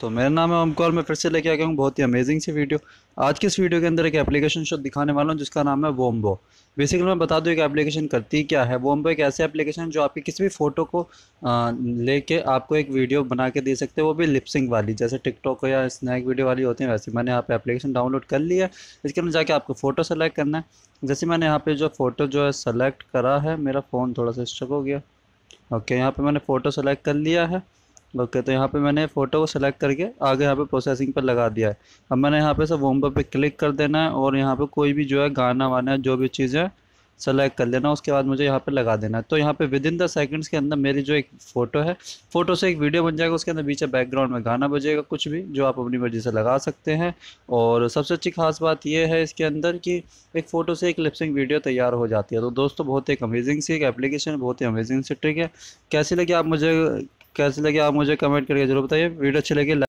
तो मेरा नाम है ओमकौर मैं फिर से लेके आ गया हूँ बहुत ही अमेजिंग सी वीडियो आज की इस वीडियो के अंदर एक एप्लीकेशन शो दिखाने वाला हूँ जिसका नाम है वोम्बो बेसिकली मैं बता दूँ एक एप्लीकेशन करती क्या है वोम्बो एक ऐसे एप्लीकेशन जो आपकी किसी भी फ़ोटो को लेके आपको एक वीडियो बना के दे सकते हैं वो भी लिपसिंग वाली जैसे टिकटॉक या स्नैक वीडियो वाली होती है वैसे मैंने यहाँ पर एप्लीकेशन डाउनलोड कर लिया है इसके अंदर जाके आपको फ़ोटो सेलेक्ट करना है जैसे मैंने यहाँ पर जो फ़ोटो जो है सेलेक्ट करा है मेरा फ़ोन थोड़ा सा स्टक हो गया ओके यहाँ पर मैंने फ़ोटो सेलेक्ट कर लिया है ओके तो यहाँ पे मैंने फ़ोटो को सेलेक्ट करके आगे यहाँ पे प्रोसेसिंग पर लगा दिया है अब मैंने यहाँ पे सब वोम्बर पर पे क्लिक कर देना है और यहाँ पे कोई भी जो है गाना वाना जो भी चीज़ें सेलेक्ट कर लेना उसके बाद मुझे यहाँ पे लगा देना है तो यहाँ पे विद इन द सेकंड्स के अंदर मेरी जो एक फ़ोटो है फ़ोटो से एक वीडियो बन जाएगा उसके अंदर बीच बैकग्राउंड में गाना बजेगा कुछ भी जो आप अपनी मर्ज़ी से लगा सकते हैं और सबसे अच्छी खास बात यह है इसके अंदर कि एक फ़ोटो से एक लिपसिंग वीडियो तैयार हो जाती है तो दोस्तों बहुत एक अमेजिंग सी एक एप्लीकेशन बहुत ही अमेजिंग सी ट्रिक है कैसी लगी आप मुझे कैसे लगे आप मुझे कमेंट करके जरूर बताइए वीडियो अच्छी लगी